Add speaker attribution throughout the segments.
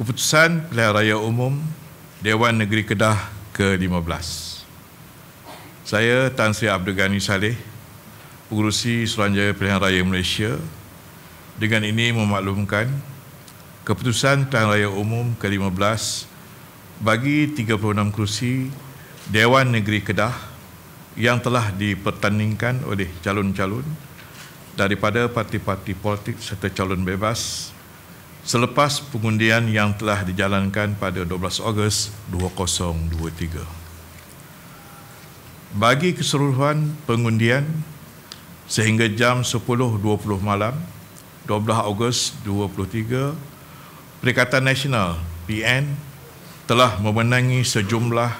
Speaker 1: keputusan pilihan raya umum Dewan Negeri Kedah ke-15. Saya Tan Sri Abdul Ghani Saleh, Pengurusi Suruhanjaya Pilihan Raya Malaysia dengan ini memaklumkan keputusan pilihan raya umum ke-15 bagi 36 kerusi Dewan Negeri Kedah yang telah dipertandingkan oleh calon-calon daripada parti-parti politik serta calon bebas selepas pengundian yang telah dijalankan pada 12 Ogos 2023. Bagi keseluruhan pengundian sehingga jam 10.20 malam 12 Ogos 2023, Perikatan Nasional PN telah memenangi sejumlah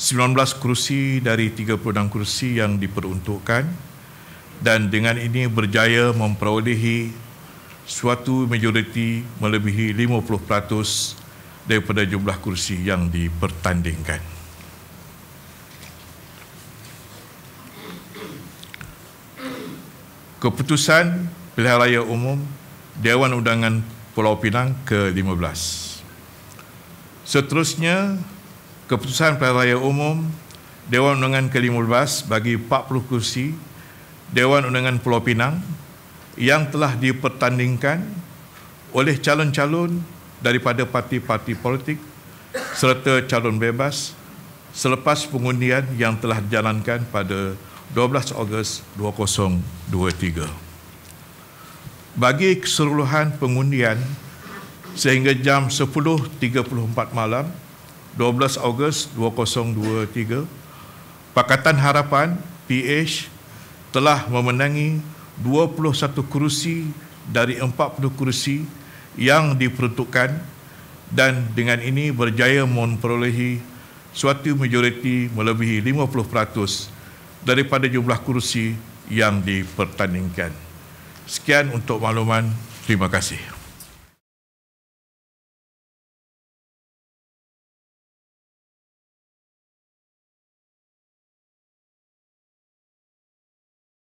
Speaker 1: 19 kerusi dari 36 kerusi yang diperuntukkan dan dengan ini berjaya memperolehi suatu majoriti melebihi 50% daripada jumlah kursi yang dipertandingkan. Keputusan Pilihan Raya Umum Dewan Undangan Pulau Pinang ke-15. Seterusnya, keputusan Pilihan Raya Umum Dewan Undangan ke-15 bagi 40 kursi Dewan Undangan Pulau Pinang yang telah dipertandingkan oleh calon-calon daripada parti-parti politik serta calon bebas selepas pengundian yang telah dijalankan pada 12 Ogos 2023. Bagi keseluruhan pengundian sehingga jam 10.34 malam 12 Ogos 2023, Pakatan Harapan PH telah memenangi 21 kerusi dari 40 kerusi yang diperuntukkan dan dengan ini berjaya memperolehi suatu majoriti melebihi 50% daripada jumlah kerusi yang dipertandingkan. Sekian untuk makluman. Terima kasih.